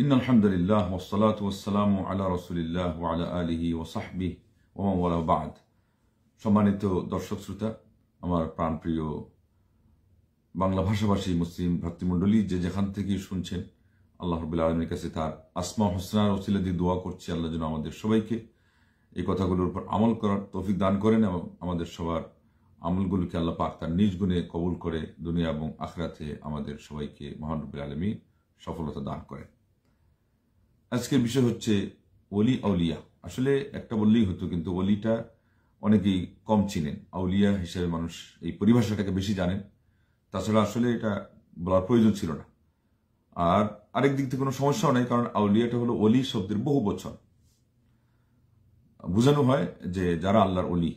in আলহামদুলিল্লাহ ওসলাত ওসালাম আল্লাহ রসুলিল্লাহ আলা আলিহি ওসাহবি ওমাবাদ সম্মানিত দর্শক শ্রোতা আমার প্রাণপ্রিয় বাংলা ভাষাভাষী মুসলিম ভ্রাতৃমণ্ডলী যে যেখান থেকে শুনছেন আল্লাহ রবুল্লা আলমীর কাছে তার আসমা হোসনার দিয়ে দোয়া করছি আল্লাহ যেন আমাদের সবাইকে এই কথাগুলোর উপর আমল করার তৌফিক দান করেন এবং আমাদের সবার আমলগুলোকে আল্লাহ পাক তার নিজ গুণে কবুল করে দুনিয়া এবং আখরাতে আমাদের সবাইকে মহানবুল আলমী সফলতা দান করেন আজকের বিষয় হচ্ছে অলি আউলিয়া আসলে একটা বললেই হতো কিন্তু অলিটা অনেকেই কম চিনেন আউলিয়া হিসেবে মানুষ এই পরিভাষাটাকে বেশি জানেন তাছাড়া আসলে এটা বলার প্রয়োজন ছিল না আর আরেক দিক থেকে কোনো সমস্যাও নাই কারণ আউলিয়াটা হলো অলি শব্দের বহু বছর বোঝানো হয় যে যারা আল্লাহর অলি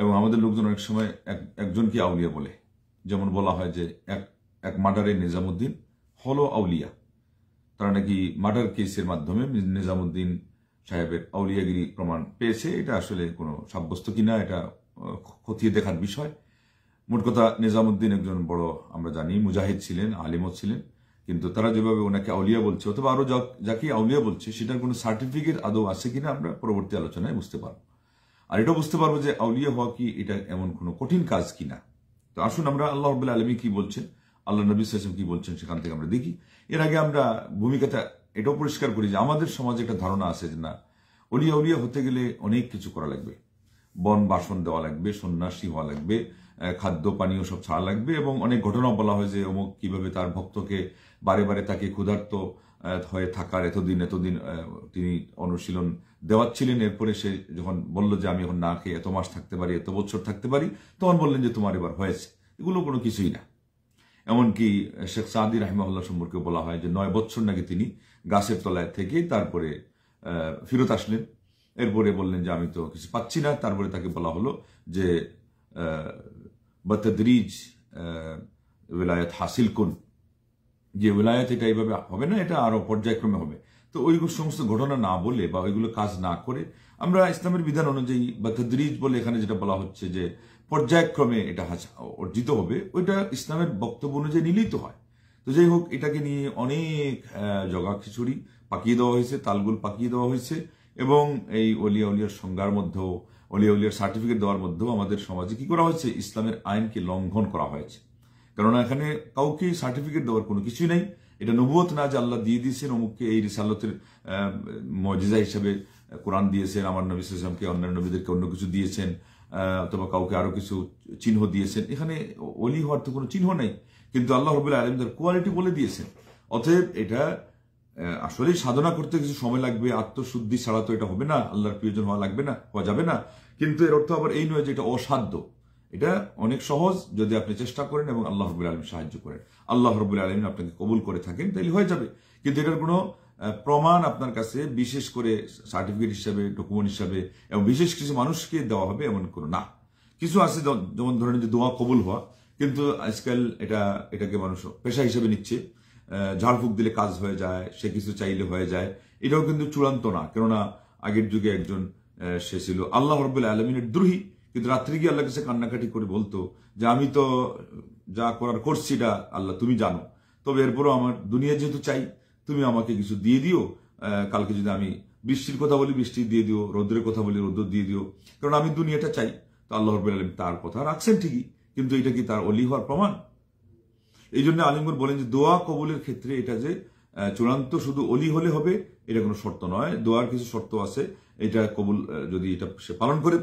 এবং আমাদের লোকজন অনেক সময় এক একজনকে আউলিয়া বলে যেমন বলা হয় যে এক এক মাডারে নিজামুদ্দিন হলো আউলিয়া তারা নাকি মার্ডার কেসের মাধ্যমে নিজামুদ্দিন সাহেবের আউলিয়াগিরি প্রমাণ পেয়েছে এটা আসলে কোনো সাব্যস্ত কিনা এটা খতিয়ে দেখার বিষয় মোট কথা নিজামুদ্দিন একজন বড় আমরা জানি মুজাহিদ ছিলেন আলিমও ছিলেন কিন্তু তারা যেভাবে ওনাকে আউলিয়া বলছে অথবা আরও যাকে আউলিয়া বলছে সেটার কোনো সার্টিফিকেট আদৌ আছে কিনা আমরা পরবর্তী আলোচনায় বুঝতে পারবো আর এটা বুঝতে পারবো যে আউলিয়া হওয়া কি এটা এমন কোনো কঠিন কাজ কিনা তো আসুন আমরা আল্লাহ রবুল্লা আলমী কি বলছেন আল্লাহ নবী সাইসম কি বলছেন সেখান থেকে আমরা দেখি এর আগে আমরা ভূমিকাটা এটাও পরিষ্কার করি যে আমাদের সমাজে একটা ধারণা আছে যে না অলিয়া উলিয়া হতে গেলে অনেক কিছু করা লাগবে বন বাসন দেওয়া লাগবে সন্ন্যাসী হওয়া লাগবে খাদ্য পানীয় সব ছাড়া লাগবে এবং অনেক ঘটনা বলা হয় যে অমুক কিভাবে তার ভক্তকে বারে বারে তাকে ক্ষুধার্ত হয়ে থাকার এতদিন এতদিন তিনি অনুশীলন দেওয়াচ্ছিলেন এরপরে সে যখন বলল যে আমি এখন না খেয়ে এত মাস থাকতে পারি এত বছর থাকতে পারি তখন বললেন যে তোমার এবার হয়েছে এগুলো কোনো কিছুই না এমনকি শেখ সাদি রাহিমাউল্লাহ সম্পর্কে বলা হয় যে নয় বছর নাকি তিনি গাছের তলায় থেকে তারপরে ফিরত আসলেন এরপরে বললেন যে আমি তো কিছু পাচ্ছি না তারপরে তাকে বলা হলো যে বতদ্রিজ বেলায়ত হাসিল কোন যে ওলায়ত এটা এইভাবে হবে না এটা আরও পর্যায়ক্রমে হবে তো ওই সমস্ত ঘটনা না বলে বা ওইগুলো কাজ না করে আমরা ইসলামের বিধান অনুযায়ী বতদ্রিজ বলে এখানে যেটা বলা হচ্ছে যে পর্যায়ক্রমে এটা অর্জিত হবে ওইটা ইসলামের বক্তব্য অনুযায়ী নিলিত হয় তো যাই হোক এটাকে নিয়ে অনেক জগা খিচুড়ি পাকিয়ে দেওয়া হয়েছে তালগুল পাকিয়ে দেওয়া হয়েছে এবং এই অলিয়া উলিয়ার সংজ্ঞার মধ্যেও অলিয়া উলিয়ার সার্টিফিকেট দেওয়ার মধ্যেও আমাদের সমাজে কি করা হয়েছে ইসলামের আইনকে লঙ্ঘন করা হয়েছে কেননা এখানে কাউকে সার্টিফিকেট দেওয়ার কোনো কিছুই নেই এটা নবুয়ত না যে আল্লাহ দিয়ে দিয়েছেন অমুককে এই রিসালতের মজিজা হিসেবে কোরআন দিয়েছেন আমার নবী সালামকে অন্যান্য নবীদেরকে অন্য কিছু দিয়েছেন অথবা কাউকে আরও কিছু চিহ্ন দিয়েছেন এখানে অলি হওয়ার তো কোনো চিহ্ন নেই কিন্তু আল্লাহ রবুল্লা আলম তার কোয়ালিটি বলে দিয়েছেন অতএব এটা আসলেই সাধনা করতে কিছু সময় লাগবে আত্মশুদ্ধি ছাড়া তো এটা হবে না আল্লাহর প্রিয়জন হওয়া লাগবে না হওয়া যাবে না কিন্তু এর অর্থ আবার এই নয় যে এটা অসাধ্য এটা অনেক সহজ যদি আপনি চেষ্টা করেন এবং আল্লাহ রবুল আলম সাহায্য করেন আল্লাহ রবুল আলম আপনাকে কবুল করে থাকেন তাহলে হয়ে যাবে কিন্তু এটার কোনো প্রমাণ আপনার কাছে বিশেষ করে সার্টিফিকেট হিসাবে ডকুমেন্ট হিসাবে এবং বিশেষ কিছু মানুষকে দেওয়া হবে এমন কোনো না কিছু আছে যেমন ধরেন যে দোয়া কবুল হওয়া কিন্তু আজকাল এটা এটাকে মানুষ পেশা হিসেবে নিচ্ছে ঝাড়ফুঁক দিলে কাজ হয়ে যায় সে কিছু চাইলে হয়ে যায় এটাও কিন্তু চূড়ান্ত না কেননা আগের যুগে একজন সে ছিল আল্লাহ রবুল্লা আলমিনের দ্রোহী কিন্তু রাত্রি গিয়ে আল্লাহ কাছে কান্নাকাটি করে বলতো যে আমি তো যা করার করছি এটা আল্লাহ তুমি জানো তবে এরপরও আমার দুনিয়া যেহেতু চাই তুমি আমাকে কিছু দিয়ে দিও কালকে যদি আমি বৃষ্টির কথা বলি বৃষ্টি দিয়ে দিও রোদ্রের কথা বলি রৌদ্র দিয়ে দিও কারণ আমি দুনিয়াটা চাই তো আল্লাহ রবুল আলম তার কথা রাখছেন ঠিকই কিন্তু এটা কি তার অলি হওয়ার প্রমাণ এই জন্য আলিমগুর বলেন যে দোয়া কবুলের ক্ষেত্রে এটা যে চূড়ান্ত শুধু অলি হলে হবে এটা কোনো শর্ত নয় দোয়ার কিছু শর্ত আছে এটা কবুল যদি এটা সে পালন করে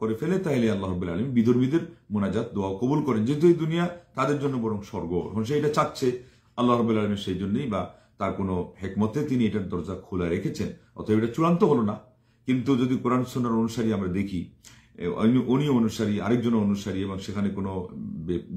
করে ফেলে তাহলে আল্লাহ রবুল আলম বিধর্মীদের মোনাজাত দোয়া কবুল করেন যেহেতু এই দুনিয়া তাদের জন্য বরং স্বর্গ এখন সে এটা চাচ্ছে আল্লাহ রবুল আলমের সেই জন্যই বা তার কোনো হেকমতে তিনি এটার দরজা খোলা রেখেছেন অতএব এটা চূড়ান্ত হলো না কিন্তু যদি কোরআন সোনার অনুসারী আমরা দেখি উনি অনুসারী আরেকজন অনুসারী এবং সেখানে কোনো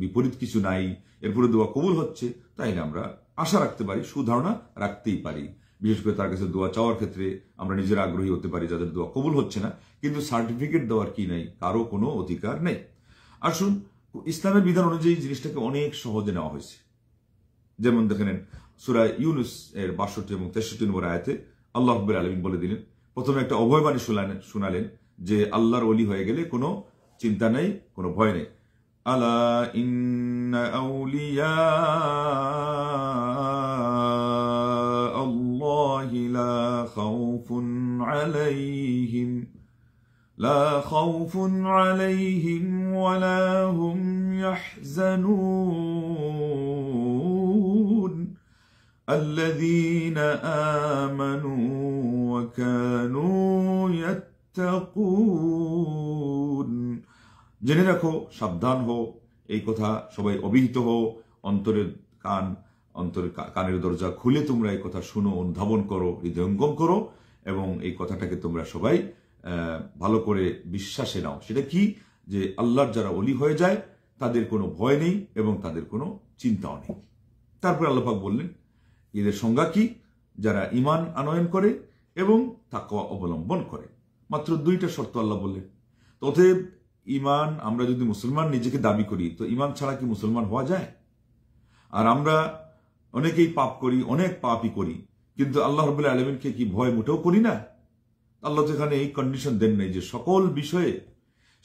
বিপরীত কিছু নাই এরপরে দোয়া কবুল হচ্ছে তাই আমরা আশা রাখতে পারি সুধারণা রাখতেই পারি বিশেষ করে তার কাছে দোয়া চাওয়ার ক্ষেত্রে আমরা নিজেরা আগ্রহী হতে পারি যাদের দোয়া কবুল হচ্ছে না কিন্তু সার্টিফিকেট দেওয়ার কি নেই কারো কোনো অধিকার নেই আসুন ইসলামের বিধান অনুযায়ী জিনিসটাকে অনেক সহজে নেওয়া হয়েছে যেমন দেখেন সুরা ইউনুস এর বাষট্টি এবং তেষট্টি নম্বর আয়াতে আল্লাহ হব্বুর আলমিন বলে দিলেন প্রথমে একটা অভয়বাণী শুনালেন শুনালেন যে আল্লাহর অলি হয়ে গেলে কোনো চিন্তা নেই কোনো ভয় নেই আলা ইন্না আউলিয়া খাউফুন আলাইহিম লা খাউফুন আলাইহিম ওয়ালা হুম ইয়াহজানুন الذين آمنوا وكانوا يتقون জেনে রাখো সাবধান হো এই কথা সবাই অভিহিত হো অন্তরের কান অন্তরের কানের দরজা খুলে তোমরা এই কথা শুনো অনুধাবন করো হৃদয়ঙ্গম করো এবং এই কথাটাকে তোমরা সবাই ভালো করে বিশ্বাসে নাও সেটা কি যে আল্লাহর যারা অলি হয়ে যায় তাদের কোনো ভয় নেই এবং তাদের কোনো চিন্তাও নেই তারপরে আল্লাহাক বললেন এদের সংজ্ঞা কি যারা ইমান আনয়ন করে এবং তাকওয়া অবলম্বন করে মাত্র দুইটা শর্ত আল্লাহ বললেন অতএব ইমান আমরা যদি মুসলমান নিজেকে দাবি করি তো ইমান ছাড়া কি মুসলমান হওয়া যায় আর আমরা অনেকেই পাপ করি অনেক পাপই করি কিন্তু আল্লাহ রবুল্লা আলমিনকে কি ভয় মোটেও করি না আল্লাহ তো এখানে এই কন্ডিশন দেন নাই যে সকল বিষয়ে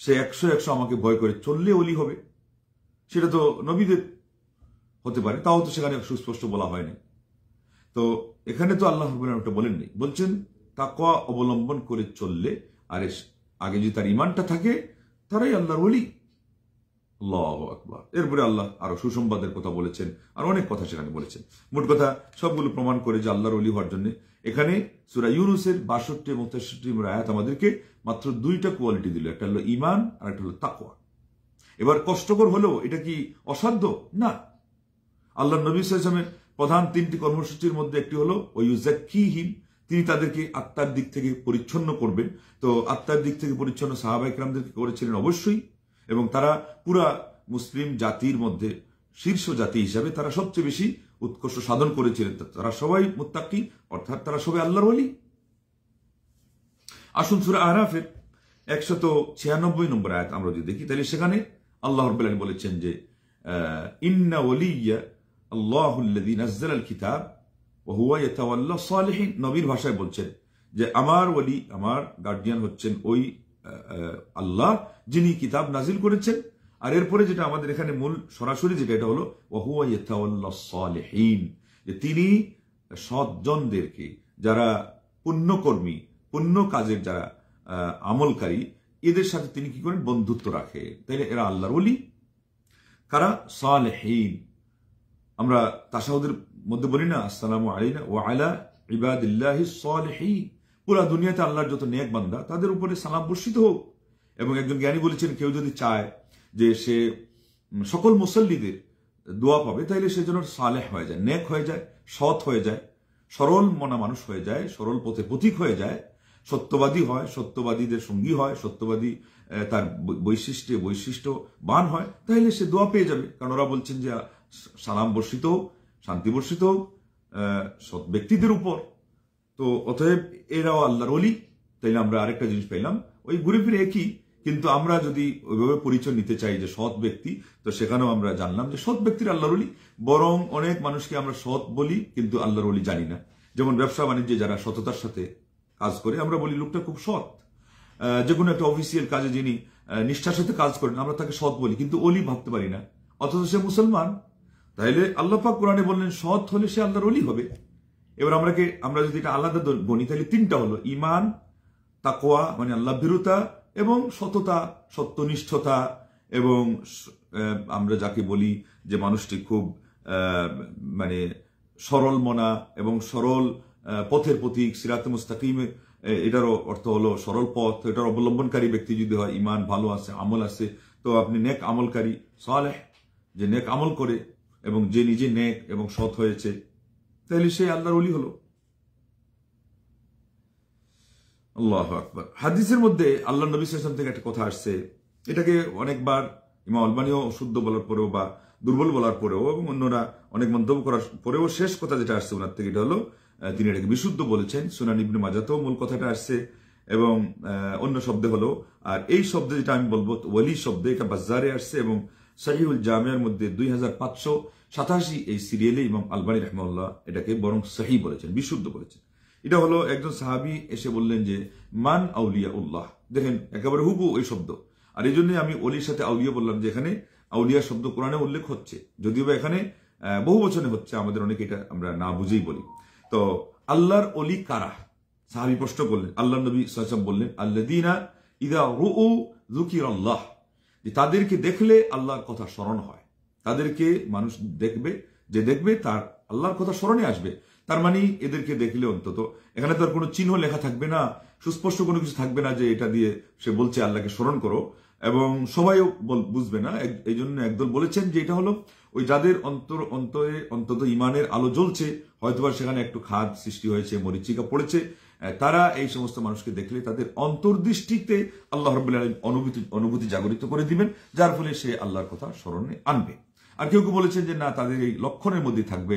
সে একশো একশো আমাকে ভয় করে চললে ওলি হবে সেটা তো নবীদের হতে পারে তাও তো সেখানে সুস্পষ্ট বলা হয়নি তো এখানে তো আল্লাহ রবুল্লাহটা বলেননি বলছেন তাকওয়া অবলম্বন করে চললে আর আগে যদি তার ইমানটা থাকে তারাই আল্লাহর বলি এরপরে আল্লাহ আরো সুসংবাদের কথা বলেছেন আর অনেক কথা সেখানে বলেছেন মোট কথা সবগুলো প্রমাণ করে যে আল্লাহর অলি হওয়ার জন্য এখানে সুরা ইউনুসের বাষট্টি এবং তেষট্টি আয়াত আমাদেরকে মাত্র দুইটা কোয়ালিটি দিল একটা হলো ইমান আর একটা হলো তাকোয়া এবার কষ্টকর হলেও এটা কি অসাধ্য না আল্লাহ নবী সাল্লামের প্রধান তিনটি কর্মসূচির মধ্যে একটি হলো ওইজাকিহিম তিনি তাদেরকে আত্মার দিক থেকে পরিচ্ছন্ন করবেন তো আত্মার দিক থেকে পরিচ্ছন্ন সাহাবাইকরামদেরকে করেছিলেন অবশ্যই এবং তারা পুরা মুসলিম জাতির মধ্যে শীর্ষ জাতি হিসাবে তারা সবচেয়ে বেশি উৎকর্ষ সাধন করেছিলেন তারা সবাই মুত্তাকি অর্থাৎ তারা সবাই আল্লাহর বলি আসুন সুরা আহরাফের একশত ছিয়ানব্বই নম্বর আয়াত আমরা যদি দেখি তাহলে সেখানে আল্লাহর বলেছেন যে ইন্না ওলিয়া আল্লাহ নাজ্জাল কিতাব ও হুয়া ইতাওয়াল্লা সালেহীন নবীর ভাষায় বলছেন যে আমার ওলি আমার গার্ডিয়ান হচ্ছেন ওই আল্লাহ যিনি কিতাব নাজিল করেছেন আর এরপরে যেটা আমাদের এখানে মূল সরাসরি যেটা এটা হলো ওহুয়া ইতাউল্লা সালেহীন যে তিনি সজ্জনদেরকে যারা পুণ্যকর্মী পুণ্য কাজের যারা আমলকারী এদের সাথে তিনি কি করেন বন্ধুত্ব রাখে তাইলে এরা আল্লাহর ওলি কারা সালেহীন আমরা তাসাউদের মধ্যে বলি না আসসালাম আলিনা ও আলা ইবাদিল্লাহ সলহি পুরা দুনিয়াতে আল্লাহর যত নেক বান্দা তাদের উপরে সালাম বর্ষিত হোক এবং একজন জ্ঞানী বলেছেন কেউ যদি চায় যে সে সকল মুসল্লিদের দোয়া পাবে তাহলে সে যেন সালেহ হয়ে যায় নেক হয়ে যায় সৎ হয়ে যায় সরল মনা মানুষ হয়ে যায় সরল পথে পথিক হয়ে যায় সত্যবাদী হয় সত্যবাদীদের সঙ্গী হয় সত্যবাদী তার বৈশিষ্ট্যে বৈশিষ্ট্য বান হয় তাহলে সে দোয়া পেয়ে যাবে কারণ ওরা বলছেন যে সালাম বর্ষিত শান্তি বর্ষিত সৎ ব্যক্তিদের উপর তো অতএব এরাও আল্লাহর অলি তাই আমরা আরেকটা জিনিস পাইলাম ওই ঘুরে ফিরে একই কিন্তু আমরা যদি ওইভাবে পরিচয় নিতে চাই যে সৎ ব্যক্তি তো সেখানেও আমরা জানলাম যে সৎ ব্যক্তির আল্লাহর অলি বরং অনেক মানুষকে আমরা সৎ বলি কিন্তু আল্লাহর অলি জানি না যেমন ব্যবসা বাণিজ্যে যারা সততার সাথে কাজ করে আমরা বলি লোকটা খুব সৎ যে কোনো একটা অফিসিয়াল কাজে যিনি নিষ্ঠার সাথে কাজ করেন আমরা তাকে সৎ বলি কিন্তু অলি ভাবতে পারি না অথচ সে মুসলমান তাইলে আল্লাপাক কোরআনে বললেন সৎ হলে সে আল্লাহর অলি হবে এবার আমরা আমরা যদি এটা আলাদা বলি তাহলে তিনটা হলো ইমান তাকোয়া মানে আল্লাহ ভীরুতা এবং সততা সত্যনিষ্ঠতা এবং আমরা যাকে বলি যে মানুষটি খুব মানে সরল মনা এবং সরল পথের প্রতীক সিরাত মুস্তাকিম এটারও অর্থ হলো সরল পথ এটার অবলম্বনকারী ব্যক্তি যদি হয় ইমান ভালো আছে আমল আছে তো আপনি নেক আমলকারী সালেহ যে নেক আমল করে এবং যে নিজে নেক এবং সৎ হয়েছে তাহলে সে আল্লাহর অলি হলো আল্লাহ আকবর হাদিসের মধ্যে আল্লাহ নবী সাম থেকে একটা কথা আসছে এটাকে অনেকবার ইমা অলবানীয় শুদ্ধ বলার পরেও বা দুর্বল বলার পরেও এবং অন্যরা অনেক মন্তব্য করার পরেও শেষ কথা যেটা আসছে ওনার থেকে এটা হলো তিনি এটাকে বিশুদ্ধ বলেছেন সোনা নিবিন মাজাতেও মূল কথাটা আসছে এবং অন্য শব্দে হলো আর এই শব্দে যেটা আমি বলবো ওয়ালি শব্দে এটা বাজারে আসছে এবং সাহিউল জামিয়ার মধ্যে দুই হাজার পাঁচশো সাতাশি এই সিরিয়ালে ইমাম আলবানি রহমাল্লাহ এটাকে বরং সাহি বলেছেন বিশুদ্ধ বলেছেন এটা হলো একজন সাহাবি এসে বললেন যে মান আউলিয়া উল্লাহ দেখেন একেবারে হুবু ওই শব্দ আর এই জন্যই আমি অলির সাথে আউলিয়া বললাম যে এখানে আউলিয়া শব্দ কোরআনে উল্লেখ হচ্ছে যদিও এখানে বহু বছরে হচ্ছে আমাদের অনেকে এটা আমরা না বুঝেই বলি তো আল্লাহর অলি কারা সাহাবি প্রশ্ন করলেন আল্লাহ নবী সাহসাম বললেন আল্লাদিনা ইদা রু জুকির আল্লাহ তাদেরকে দেখলে আল্লাহর কথা স্মরণ হয় তাদেরকে মানুষ দেখবে যে দেখবে তার আল্লাহর কথা স্মরণে আসবে তার মানে এদেরকে দেখলে অন্তত এখানে তো আর কোনো চিহ্ন লেখা থাকবে না সুস্পষ্ট কোনো কিছু থাকবে না যে এটা দিয়ে সে বলছে আল্লাহকে স্মরণ করো এবং সবাইও বুঝবে না এই জন্য একদল বলেছেন যে এটা হলো ওই যাদের অন্তর অন্তরে অন্তত ইমানের আলো জ্বলছে হয়তোবা সেখানে একটু খাদ সৃষ্টি হয়েছে মরিচিকা পড়েছে তারা এই সমস্ত মানুষকে দেখলে তাদের অন্তর্দৃষ্টিতে আল্লাহ রবুল্লা আলম অনুভূতি অনুভূতি জাগরিত করে দিবেন যার ফলে সে আল্লাহর কথা স্মরণে আনবে আর কেউ কেউ বলেছেন যে না তাদের এই লক্ষণের মধ্যে থাকবে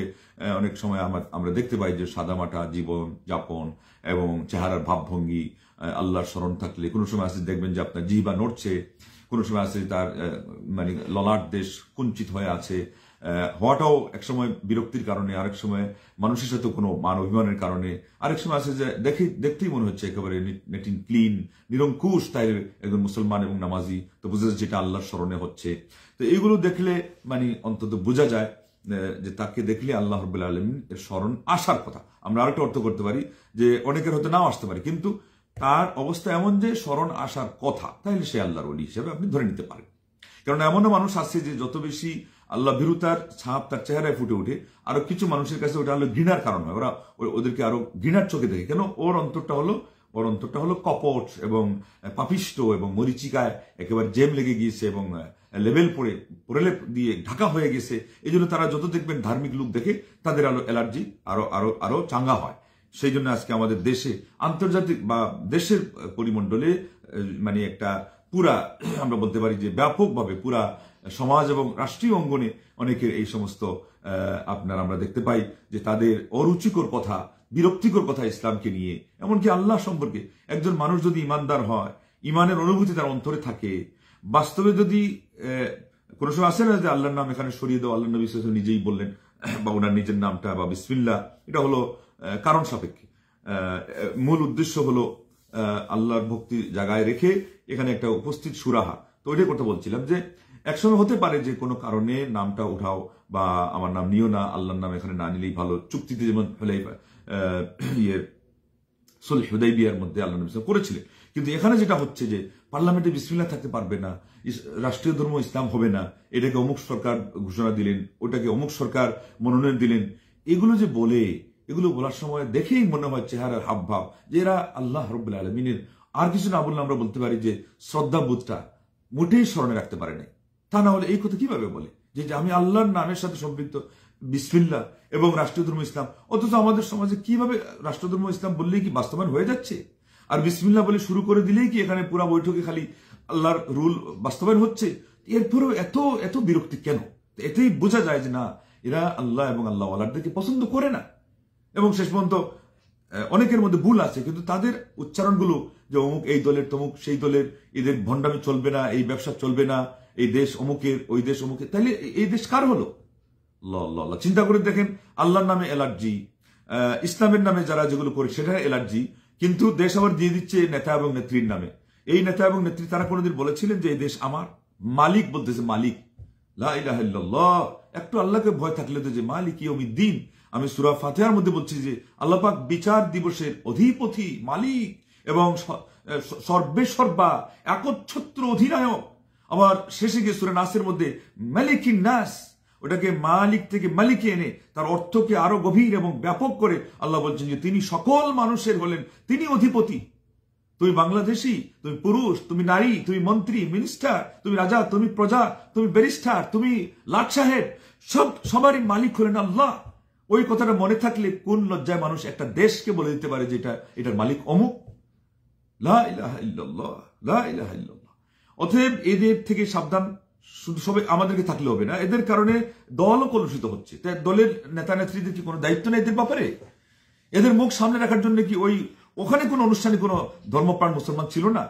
অনেক সময় আমার আমরা দেখতে পাই যে সাদামাটা জীবন যাপন এবং চেহারার ভাবভঙ্গি আল্লাহর স্মরণ থাকলে কোনো সময় আসে দেখবেন যে আপনার জিবা নড়ছে কোনো সময় আসে তার মানে ললাট দেশ কুঞ্চিত হয়ে আছে হওয়াটাও এক সময় বিরক্তির কারণে আরেক সময় মানুষের সাথে কোনো মান অভিমানের কারণে আরেক সময় আছে যে দেখে দেখতেই মনে হচ্ছে একেবারে নেটিন ক্লিন নিরঙ্কুশ তাই একজন মুসলমান এবং নামাজি তো বুঝে যেটা এটা আল্লাহর স্মরণে হচ্ছে তো এইগুলো দেখলে মানে অন্তত বোঝা যায় যে তাকে দেখলে আল্লাহ রবুল্লা আলমিন এর স্মরণ আসার কথা আমরা আরেকটা অর্থ করতে পারি যে অনেকের হয়তো নাও আসতে পারে কিন্তু তার অবস্থা এমন যে স্মরণ আসার কথা তাহলে সে আল্লাহর অলি হিসেবে আপনি ধরে নিতে পারেন কারণ এমনও মানুষ আসছে যে যত বেশি আল্লাহ ভীরুতার ছাপ তার চেহারায় ফুটে ওঠে আরো কিছু মানুষের কাছে ওটা হলো ঘৃণার কারণ হয় ওরা ওদেরকে আরো ঘৃণার চোখে দেখে কেন ওর অন্তরটা হলো ওর অন্তরটা হলো কপট এবং পাপিষ্ট এবং মরিচিকায় একেবারে জেম লেগে গিয়েছে এবং লেভেল পড়ে প্রলেপ দিয়ে ঢাকা হয়ে গেছে এই জন্য তারা যত দেখবেন ধার্মিক লোক দেখে তাদের আরো অ্যালার্জি আরো আরো আরো চাঙ্গা হয় সেই জন্য আজকে আমাদের দেশে আন্তর্জাতিক বা দেশের পরিমণ্ডলে মানে একটা পুরা আমরা বলতে পারি যে ব্যাপকভাবে পুরা সমাজ এবং রাষ্ট্রীয় অঙ্গনে অনেকের এই সমস্ত আপনার আমরা দেখতে পাই যে তাদের অরুচিকর কথা বিরক্তিকর কথা ইসলামকে নিয়ে এমনকি আল্লাহ সম্পর্কে একজন মানুষ যদি ইমানদার হয় ইমানের অনুভূতি তার অন্তরে থাকে বাস্তবে যদি কোনো সময় আসে না যে আল্লাহর নাম এখানে সরিয়ে দেওয়া আল্লাহ নবী নিজেই বললেন বা ওনার নিজের নামটা বা বিসমিল্লা এটা হলো কারণ সাপেক্ষে মূল উদ্দেশ্য হলো আল্লাহর ভক্তি জায়গায় রেখে এখানে একটা উপস্থিত সুরাহা তো ওইটাই কথা বলছিলাম যে একসময় হতে পারে যে কোনো কারণে নামটা উঠাও বা আমার নাম নিও না আল্লাহর নাম এখানে না নিলেই ভালো চুক্তিতে যেমন ইয়ে সুল বিয়ার মধ্যে আল্লাহ নবী করেছিলেন কিন্তু এখানে যেটা হচ্ছে যে পার্লামেন্টে বিসমিল্লা থাকতে পারবে না রাষ্ট্রীয় ধর্ম ইসলাম হবে না এটাকে অমুক সরকার ঘোষণা দিলেন ওটাকে অমুক সরকার মনোনয়ন দিলেন এগুলো যে বলে এগুলো বলার সময় দেখেই মনে হয় চেহারার হাবভাব যে এরা আল্লাহ রব্বুল আলমিনের আর কিছু না বললে আমরা বলতে পারি যে শ্রদ্ধাবোধটা মোটেই স্মরণে রাখতে পারে নাই তা না হলে এই কথা কিভাবে বলে যে আমি আল্লাহর নামের সাথে সম্পৃক্ত বিসমিল্লা এবং রাষ্ট্রীয় ধর্ম ইসলাম অথচ আমাদের সমাজে কিভাবে রাষ্ট্রধর্ম ইসলাম বললেই কি বাস্তবায়ন হয়ে যাচ্ছে আর বিসমিল্লা বলে শুরু করে দিলেই কি এখানে পুরা বৈঠকে খালি আল্লাহর রুল বাস্তবায়ন হচ্ছে এরপরেও এত এত বিরক্তি কেন এতেই বোঝা যায় যে না এরা আল্লাহ এবং আল্লাহ আল্লাহদেরকে পছন্দ করে না এবং শেষ পর্যন্ত অনেকের মধ্যে ভুল আছে কিন্তু তাদের উচ্চারণগুলো যে অমুক এই দলের তমুক সেই দলের এদের ভণ্ডামি চলবে না এই ব্যবসা চলবে না এই দেশ অমুকের ওই দেশ অমুকের তাহলে এই দেশ কার হলো চিন্তা করে দেখেন আল্লাহর নামে অ্যালার্জি ইসলামের নামে যারা যেগুলো করে সেটা অ্যালার্জি কিন্তু দেশ আবার দিয়ে দিচ্ছে নেতা এবং নেত্রীর নামে এই নেতা এবং নেত্রী তারা কোনোদিন বলেছিলেন যে এই দেশ আমার মালিক বলতেছে মালিক একটু আল্লাহকে ভয় থাকলে তো যে মালিক দিন আমি সুরা ফাতেহার মধ্যে বলছি যে আল্লাপাক বিচার দিবসের অধিপতি মালিক এবং সর্বেসর্বা একচ্ছত্র অধিনায়ক আবার শেষে গিয়ে সুরে নাসের মধ্যে মালিকিন নাস ওটাকে মালিক থেকে মালিক এনে তার অর্থকে আরো গভীর এবং ব্যাপক করে আল্লাহ বলছেন যে তিনি সকল মানুষের হলেন তিনি অধিপতি তুমি বাংলাদেশি তুমি পুরুষ তুমি নারী তুমি মন্ত্রী মিনিস্টার তুমি রাজা তুমি প্রজা তুমি ব্যারিস্টার তুমি লাট সাহেব সব সবারই মালিক হলেন আল্লাহ ওই কথাটা মনে থাকলে কোন লজ্জায় মানুষ একটা দেশকে বলে দিতে পারে যে এটা এটার মালিক অমুক লাহ অতএব এদের থেকে সাবধান শুধু সবাই আমাদেরকে থাকলে হবে না এদের কারণে দলও কলুষিত হচ্ছে তাই দলের নেতা নেত্রীদের কি কোনো দায়িত্ব নেই এদের ব্যাপারে এদের মুখ সামনে রাখার জন্য কি ওই ওখানে কোনো অনুষ্ঠানে কোনো ধর্মপ্রাণ মুসলমান ছিল না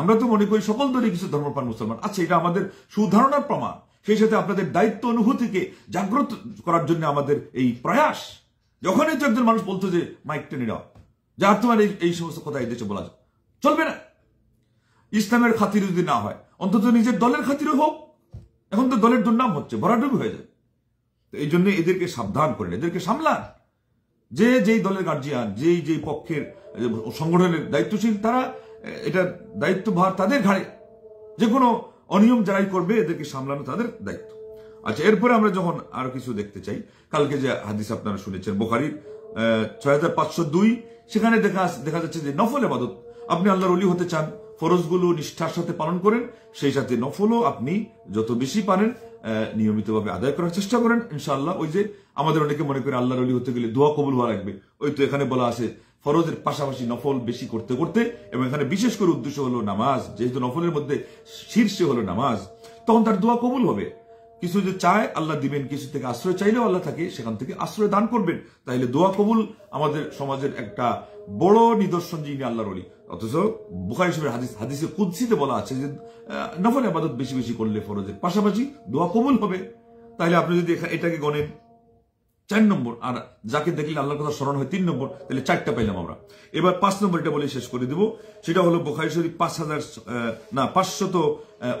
আমরা তো মনে করি সকল দলে কিছু ধর্মপ্রাণ মুসলমান আছে আচ্ছা, এটা আমাদের সুধারণার প্রমাণ সেই সাথে আপনাদের দায়িত্ব অনুভূতিকে জাগ্রত করার জন্য আমাদের এই প্রয়াস যখনই তো একজন মানুষ বলতো যে মাইকটা নিরাও যার তোমার এই সমস্ত কথা দেশে বলা চলবে না ইসলামের খাতির যদি না হয় অন্তত নিজের দলের খাতিরও হোক এখন তো দলের দুর্নাম হচ্ছে ভরাডুবি হয়ে যায় তো এই জন্য এদেরকে সাবধান করেন এদেরকে সামলান যে যেই দলের গার্জিয়ান যেই যেই পক্ষের সংগঠনের দায়িত্বশীল তারা এটা দায়িত্বভার তাদের ঘাড়ে যে কোনো অনিয়ম যারাই করবে এদেরকে সামলানো তাদের দায়িত্ব আচ্ছা এরপরে আমরা যখন আরো কিছু দেখতে চাই কালকে যে হাদিস আপনারা শুনেছেন বোখারির ছয় সেখানে দেখা দেখা যাচ্ছে যে নফল আবাদত আপনি আল্লাহর অলি হতে চান ফরজগুলো নিষ্ঠার সাথে পালন করেন সেই সাথে নফলও আপনি যত বেশি পারেন নিয়মিতভাবে আদায় করার চেষ্টা করেন ইনশাআল্লাহ ওই যে আমাদের অনেকে মনে করে আল্লাহর অলি হতে গেলে দোয়া কবুল হওয়া লাগবে ওই তো এখানে বলা আছে ফরজের পাশাপাশি নফল বেশি করতে করতে এবং এখানে বিশেষ করে উদ্দেশ্য হলো নামাজ যেহেতু নফলের মধ্যে শীর্ষে হলো নামাজ তখন তার দোয়া কবুল হবে কিছু যে চায় আল্লাহ দিবেন কিছু থেকে আশ্রয় চাইলেও আল্লাহ থাকে সেখান থেকে আশ্রয় দান করবেন তাইলে দোয়া কবুল আমাদের সমাজের একটা বড় নিদর্শন যিনি আল্লাহর অলি অথচ বুখারি শরীফের হাদিস হাদিসে কুদ্সিতে বলা আছে যে নফল আবাদত বেশি বেশি করলে ফরজের পাশাপাশি দোয়া কবুল হবে তাহলে আপনি যদি এটাকে গণেন চার নম্বর আর যাকে দেখলে আল্লাহর কথা স্মরণ হয় তিন নম্বর তাহলে চারটা পাইলাম আমরা এবার পাঁচ নম্বর এটা বলে শেষ করে দিব সেটা হলো বোখারি শরীফ পাঁচ হাজার না পাঁচশত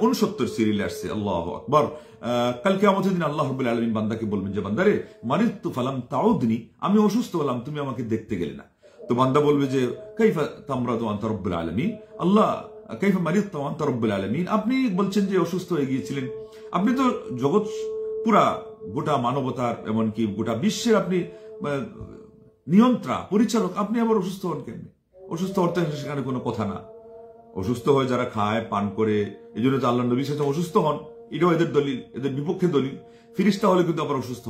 উনসত্তর সিরিল আসছে আল্লাহ আকবর কালকে আমাদের দিন আল্লাহ রবুল আলমিন বান্দাকে বলবেন যে বান্দারে মানিত ফালাম তাও দিনই আমি অসুস্থ হলাম তুমি আমাকে দেখতে গেলে না তো বান্দা বলবে যে কাইফা তামরা তো আন্ত রব্বুল আলমিন আল্লাহ কাইফা মারিদ তো আন্ত রব্বুল আলমিন আপনি বলছেন যে অসুস্থ হয়ে গিয়েছিলেন আপনি তো জগৎ পুরা গোটা মানবতার এমনকি গোটা বিশ্বের আপনি নিয়ন্ত্রা পরিচালক আপনি আবার অসুস্থ হন কেন অসুস্থ অর্থে সেখানে কোনো কথা না অসুস্থ হয়ে যারা খায় পান করে এই জন্য তো আল্লাহ নবী সাথে অসুস্থ হন এটাও এদের দলিল এদের বিপক্ষে দলিল ফিরিস্তা হলে কিন্তু আবার অসুস্থ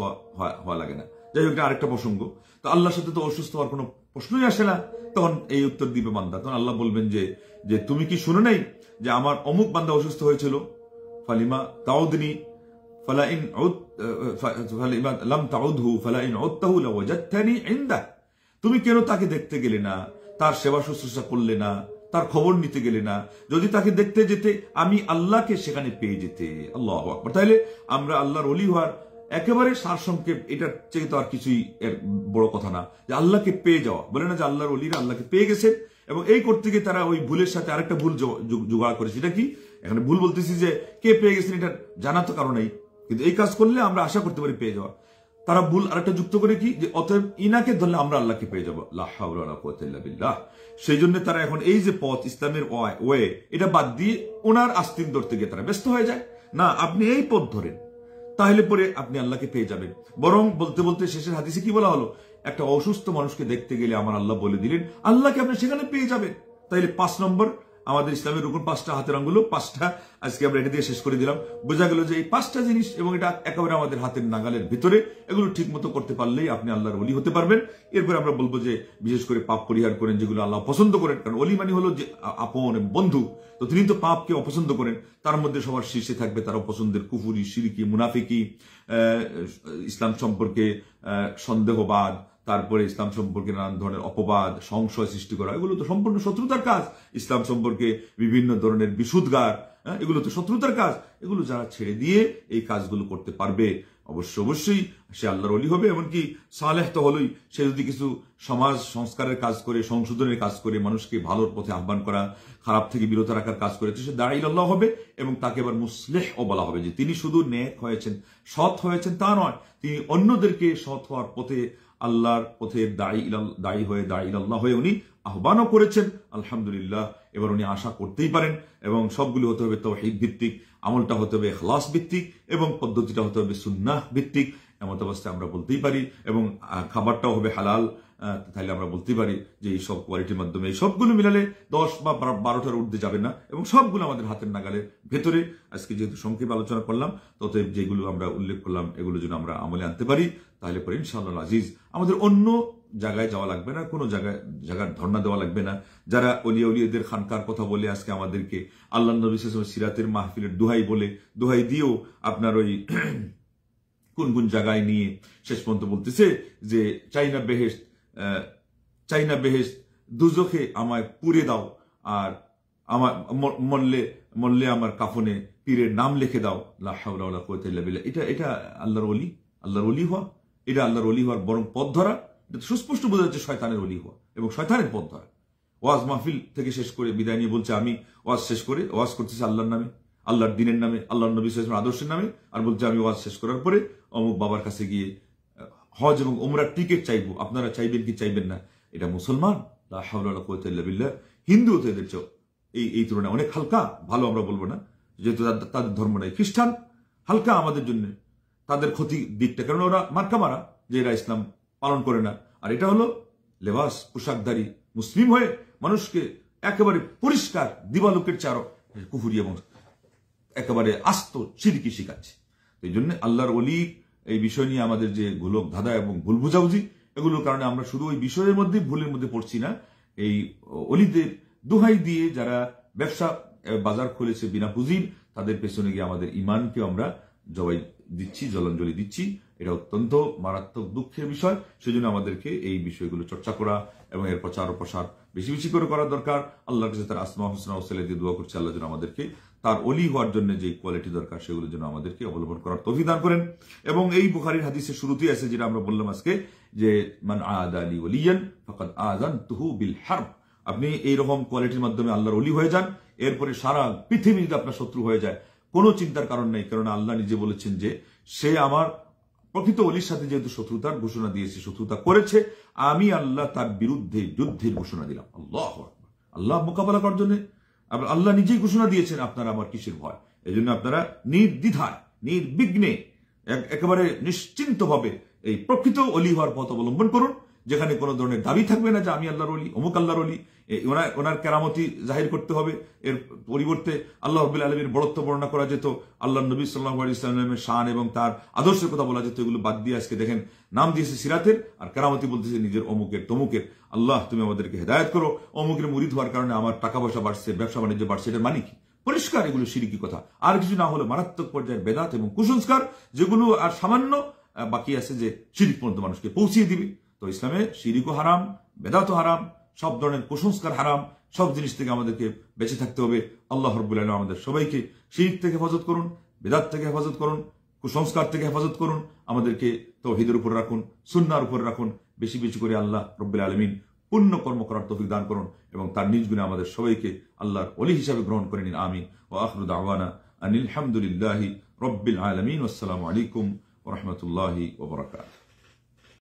হওয়া লাগে না যাই হোক আরেকটা প্রসঙ্গ তো আল্লাহর সাথে তো অসুস্থ হওয়ার কোনো প্রশ্নই আসে না তখন এই উত্তর দিবে বান্দা তখন আল্লাহ বলবেন যে যে তুমি কি শুনে নাই যে আমার অমুক বান্দা অসুস্থ হয়েছিল ফালিমা তাউদিনী ফালাইন তুমি কেন তাকে দেখতে গেলে না তার সেবা শুশ্রূষা করলে না তার খবর নিতে গেলে না যদি তাকে দেখতে যেতে আমি আল্লাহকে সেখানে পেয়ে যেতে আল্লাহ আকবর তাহলে আমরা আল্লাহর অলি হওয়ার একেবারে সারসংক্ষেপ এটার চেয়ে তো আর কিছুই এর বড় কথা না যে আল্লাহকে পেয়ে যাওয়া বলে না যে আল্লাহর অলিরা আল্লাহকে পেয়ে গেছেন এবং এই করতে গিয়ে তারা ওই ভুলের সাথে আরেকটা ভুল জোগাড় করেছে এটা কি এখানে ভুল বলতেছি যে কে পেয়ে গেছেন এটা জানা তো কারণেই কিন্তু এই কাজ করলে আমরা আশা করতে পারি পেয়ে যাওয়া তারা ভুল আরেকটা যুক্ত করে কি যে অতএব ইনাকে ধরলে আমরা আল্লাহকে পেয়ে যাবো বিল্লাহ সেই জন্য তারা এখন এই যে পথ ইসলামের ওয়ে এটা বাদ দিয়ে ওনার আস্তিন ধরতে গিয়ে তারা ব্যস্ত হয়ে যায় না আপনি এই পথ ধরেন তাহলে পরে আপনি আল্লাহকে পেয়ে যাবেন বরং বলতে বলতে শেষের হাদিসে কি বলা হলো একটা অসুস্থ মানুষকে দেখতে গেলে আমার আল্লাহ বলে দিলেন আল্লাহকে আপনি সেখানে পেয়ে যাবেন তাইলে পাঁচ নম্বর আমাদের ইসলামের রুকুন পাঁচটা হাতের আঙ্গুলো পাঁচটা আজকে আমরা এটা দিয়ে শেষ করে দিলাম বোঝা গেল যে এই পাঁচটা জিনিস এবং এটা একেবারে আমাদের হাতের নাগালের ভিতরে এগুলো ঠিক মতো করতে পারলেই আপনি আল্লাহর অলি হতে পারবেন এরপরে আমরা বলবো যে বিশেষ করে পাপ পরিহার করেন যেগুলো আল্লাহ পছন্দ করেন কারণ অলি মানে হলো যে আপন বন্ধু তো তিনি তো পাপকে অপছন্দ করেন তার মধ্যে সবার শীর্ষে থাকবে তার অপছন্দের কুফুরি সিরিকি মুনাফিকি ইসলাম সম্পর্কে সন্দেহবাদ তারপরে ইসলাম সম্পর্কে নানান ধরনের অপবাদ সংশয় সৃষ্টি করা এগুলো তো সম্পূর্ণ শত্রুতার কাজ ইসলাম সম্পর্কে বিভিন্ন ধরনের বিশুদ্গার হ্যাঁ, এগুলো তো শত্রুতার কাজ এগুলো যারা ছেড়ে দিয়ে এই কাজগুলো করতে পারবে অবশ্য অবশ্যই সে আল্লাহর অলি হবে এমনকি সালেহ তো হলোই সে যদি কিছু সমাজ সংস্কারের কাজ করে সংশোধনের কাজ করে মানুষকে ভালোর পথে আহ্বান করা খারাপ থেকে বিরত রাখার কাজ করে সে সে দাঁড়াইল্লাহ হবে এবং তাকে এবার ও বলা হবে যে তিনি শুধু ন্যাক হয়েছেন সৎ হয়েছেন তা নয় তিনি অন্যদেরকে সৎ হওয়ার পথে আল্লাহর পথে দায়ী দায়ী হয়ে দায়ী আল্লাহ হয়ে উনি আহ্বানও করেছেন আলহামদুলিল্লাহ এবার উনি আশা করতেই পারেন এবং সবগুলি হতে হবে তো ভিত্তিক আমলটা হতে হবে এখলাস ভিত্তিক এবং পদ্ধতিটা হতে হবে সুন্নাহ ভিত্তিক এমত অবস্থায় আমরা বলতেই পারি এবং খাবারটাও হবে হালাল তাহলে আমরা বলতে পারি যে এই সব কোয়ালিটির মাধ্যমে এই সবগুলো মিলালে দশ বা বারোটার ঊর্ধ্বে যাবে না এবং সবগুলো আমাদের হাতের নাগালের ভেতরে আজকে যেহেতু সংক্ষেপ আলোচনা করলাম ততএব যেগুলো আমরা উল্লেখ করলাম এগুলো যদি আমরা আমলে আনতে পারি তাহলে পরে ইনশাআল্লাহ আজিজ আমাদের অন্য জায়গায় যাওয়া লাগবে না কোনো জায়গায় জায়গার ধর্ণা দেওয়া লাগবে না যারা অলিয়া অলিয়াদের খানকার কথা বলে আজকে আমাদেরকে আল্লাহ নবী সিরাতের মাহফিলের দুহাই বলে দোহাই দিয়েও আপনার ওই কোন কোন জায়গায় নিয়ে শেষ পর্যন্ত বলতেছে যে চাইনা বেহেস চাইনা বেহেস দুজখে আমায় পুড়ে দাও আর আমার মল্লে মল্লে আমার কাফনে পীরের নাম লিখে দাও লাহাউল্লাহ এটা এটা আল্লাহর অলি আল্লাহর অলি হওয়া এটা আল্লাহর অলি হওয়ার বরং পথ ধরা এটা সুস্পষ্ট বোঝা যাচ্ছে শয়তানের অলি হওয়া এবং শয়তানের পথ ধরা ওয়াজ মাহফিল থেকে শেষ করে বিদায় নিয়ে বলছে আমি ওয়াজ শেষ করে ওয়াজ করতেছি আল্লাহর নামে আল্লাহর দিনের নামে আল্লাহ নবী সালামের আদর্শের নামে আর বলছে আমি ওয়াজ শেষ করার পরে অমুক বাবার কাছে গিয়ে হজ এবং ওমরার টিকিট চাইব আপনারা চাইবেন কি চাইবেন না এটা মুসলমান বিল্লাহ হিন্দু হতে এই এই তুলনায় অনেক হালকা ভালো আমরা বলবো না যেহেতু তাদের ধর্ম নাই খ্রিস্টান হালকা আমাদের জন্য তাদের ক্ষতি দিকটা কারণ ওরা মার্কা মারা যে এরা ইসলাম পালন করে না আর এটা হলো লেবাস পোশাকধারী মুসলিম হয়ে মানুষকে একেবারে পরিষ্কার দিবালোকের চারক কুহুরি এবং একেবারে আস্ত সিরকি শিখাচ্ছে এই জন্য আল্লাহর অলি এই বিষয় নিয়ে আমাদের যে গোলক ধাঁধা এবং ভুল বুঝাবুঝি এগুলোর কারণে আমরা শুধু ওই বিষয়ের মধ্যে ভুলের মধ্যে পড়ছি না এই অলিদের দোহাই দিয়ে যারা ব্যবসা বাজার খুলেছে বিনা পুঁজির তাদের পেছনে গিয়ে আমাদের ইমানকে আমরা জবাই দিচ্ছি জলাঞ্জলি দিচ্ছি এটা অত্যন্ত মারাত্মক দুঃখের বিষয় সেজন্য আমাদেরকে এই বিষয়গুলো চর্চা করা এবং এর প্রচার প্রসার বেশি বেশি করে করা দরকার আল্লাহ কাছে তার আসমা হোসেনা ওসেলে দিয়ে দোয়া করছে আল্লাহ যেন আমাদেরকে তার অলি হওয়ার জন্য যে কোয়ালিটি দরকার সেগুলো যেন আমাদেরকে অবলম্বন করার দান করেন এবং এই বুখারির হাদিসের শুরুতেই আছে যেটা আমরা বললাম আজকে যে মান আদ আলী অলিয়ান ফকাত আজান তুহু বিল হার আপনি এইরকম কোয়ালিটির মাধ্যমে আল্লাহর অলি হয়ে যান এরপরে সারা পৃথিবী যদি আপনার শত্রু হয়ে যায় কোনো চিন্তার কারণ নেই কারণ আল্লাহ নিজে বলেছেন যে সে আমার প্রকৃত অলির সাথে যেহেতু শত্রুতার ঘোষণা দিয়েছে শত্রুতা করেছে আমি আল্লাহ তার বিরুদ্ধে যুদ্ধের ঘোষণা দিলাম আল্লাহ আল্লাহ মোকাবেলা করার জন্য আল্লাহ নিজেই ঘোষণা দিয়েছেন আপনারা আমার কিসের ভয় এই জন্য আপনারা নির্দ্বিধায় নির্বিঘ্নে একেবারে নিশ্চিন্তভাবে এই প্রকৃত অলি হওয়ার পথ অবলম্বন করুন যেখানে কোনো ধরনের দাবি থাকবে না যে আমি আল্লাহর অলি অমুক আল্লাহর অলি ওনার ওনার কেরামতি জাহির করতে হবে এর পরিবর্তে আল্লাহ রবুল আলমীর বরত্ব বর্ণনা করা যেত আল্লাহ নবী সাল্লাহ আলী ইসলামের শান এবং তার আদর্শের কথা বলা যেত এগুলো বাদ দিয়ে আজকে দেখেন নাম দিয়েছে সিরাতের আর কেরামতি বলতেছে নিজের অমুকের তমুকের আল্লাহ তুমি আমাদেরকে হেদায়ত করো অমুকের মুরিদ হওয়ার কারণে আমার টাকা পয়সা বাড়ছে ব্যবসা বাণিজ্য বাড়ছে এটা মানে কি পরিষ্কার এগুলো সিরিকি কথা আর কিছু না হলে মারাত্মক পর্যায়ের বেদাত এবং কুসংস্কার যেগুলো আর সামান্য বাকি আছে যে সিরিক পর্যন্ত মানুষকে পৌঁছিয়ে দিবে তো ইসলামে শিরিকও হারাম বেদাতও হারাম সব ধরনের কুসংস্কার হারাম সব জিনিস থেকে আমাদেরকে বেঁচে থাকতে হবে আল্লাহ রব্বুল আলম আমাদের সবাইকে শিরিক থেকে হেফাজত করুন বেদাত থেকে হেফাজত করুন কুসংস্কার থেকে হেফাজত করুন আমাদেরকে তৌহিদের উপর রাখুন সুন্নার উপর রাখুন বেশি বেশি করে আল্লাহ রব্বুল আলমিন পুণ্য কর্ম করার তফিক দান করুন এবং তার নিজ গুণে আমাদের সবাইকে আল্লাহর অলি হিসাবে গ্রহণ করে নিন আমিন ও আখরুদ আওয়ানা আনিল হামদুলিল্লাহি রব্বিল আলমিন আসসালামু আলাইকুম রহমতুল্লাহি ওবরাকাত